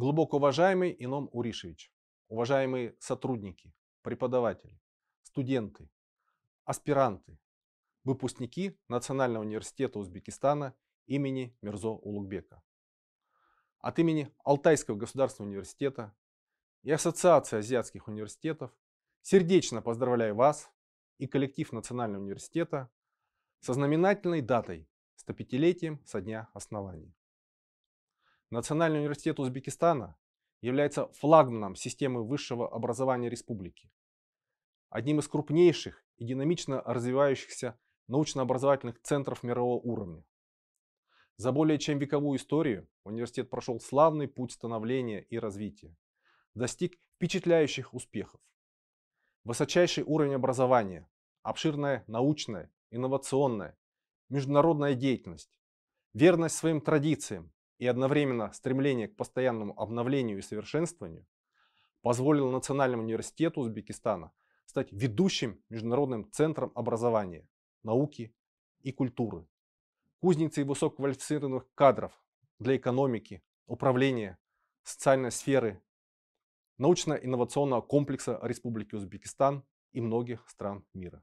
Глубоко уважаемый Ином Уришевич, уважаемые сотрудники, преподаватели, студенты, аспиранты, выпускники Национального университета Узбекистана имени Мирзо Улугбека. От имени Алтайского государственного университета и Ассоциации азиатских университетов сердечно поздравляю вас и коллектив Национального университета со знаменательной датой – 105-летием со дня основания. Национальный университет Узбекистана является флагманом системы высшего образования республики, одним из крупнейших и динамично развивающихся научно-образовательных центров мирового уровня. За более чем вековую историю университет прошел славный путь становления и развития, достиг впечатляющих успехов. Высочайший уровень образования, обширная научная, инновационная, международная деятельность, верность своим традициям, и одновременно стремление к постоянному обновлению и совершенствованию позволило Национальному университету Узбекистана стать ведущим международным центром образования, науки и культуры, кузницей высококвалифицированных кадров для экономики, управления, социальной сферы, научно-инновационного комплекса Республики Узбекистан и многих стран мира.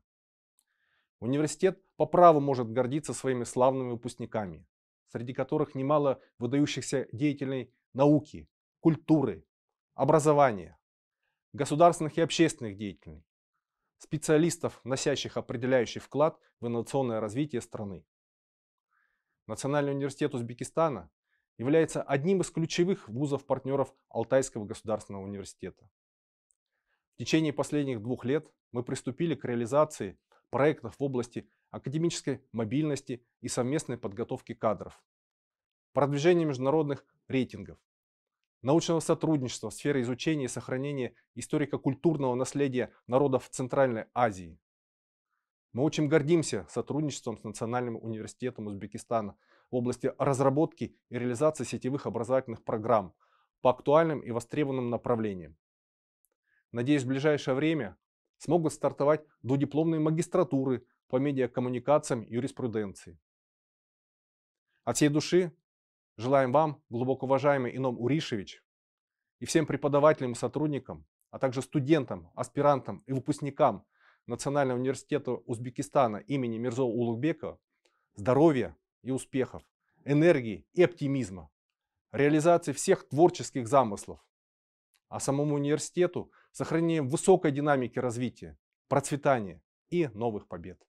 Университет по праву может гордиться своими славными выпускниками, среди которых немало выдающихся деятелей науки, культуры, образования, государственных и общественных деятелей, специалистов, носящих определяющий вклад в инновационное развитие страны. Национальный университет Узбекистана является одним из ключевых вузов-партнеров Алтайского государственного университета. В течение последних двух лет мы приступили к реализации проектов в области академической мобильности и совместной подготовки кадров, продвижение международных рейтингов, научного сотрудничества в сфере изучения и сохранения историко-культурного наследия народов Центральной Азии. Мы очень гордимся сотрудничеством с Национальным университетом Узбекистана в области разработки и реализации сетевых образовательных программ по актуальным и востребованным направлениям. Надеюсь, в ближайшее время смогут стартовать до дипломной магистратуры по медиакоммуникациям и юриспруденции. От всей души желаем вам, глубоко уважаемый Ином Уришевич, и всем преподавателям и сотрудникам, а также студентам, аспирантам и выпускникам Национального университета Узбекистана имени Мирзо Улугбека здоровья и успехов, энергии и оптимизма, реализации всех творческих замыслов, а самому университету – сохранением высокой динамики развития, процветания и новых побед.